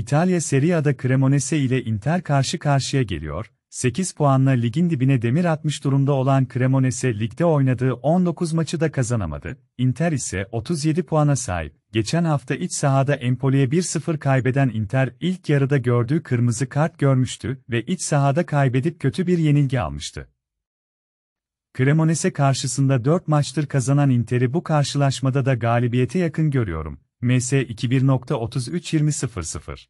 İtalya Serie A'da Cremonese ile Inter karşı karşıya geliyor. 8 puanla ligin dibine demir atmış durumda olan Cremonese ligde oynadığı 19 maçı da kazanamadı. Inter ise 37 puana sahip. Geçen hafta iç sahada Empoli'ye 1-0 kaybeden Inter ilk yarıda gördüğü kırmızı kart görmüştü ve iç sahada kaybedip kötü bir yenilgi almıştı. Cremonese karşısında 4 maçtır kazanan Inter'i bu karşılaşmada da galibiyete yakın görüyorum. MS 21.332000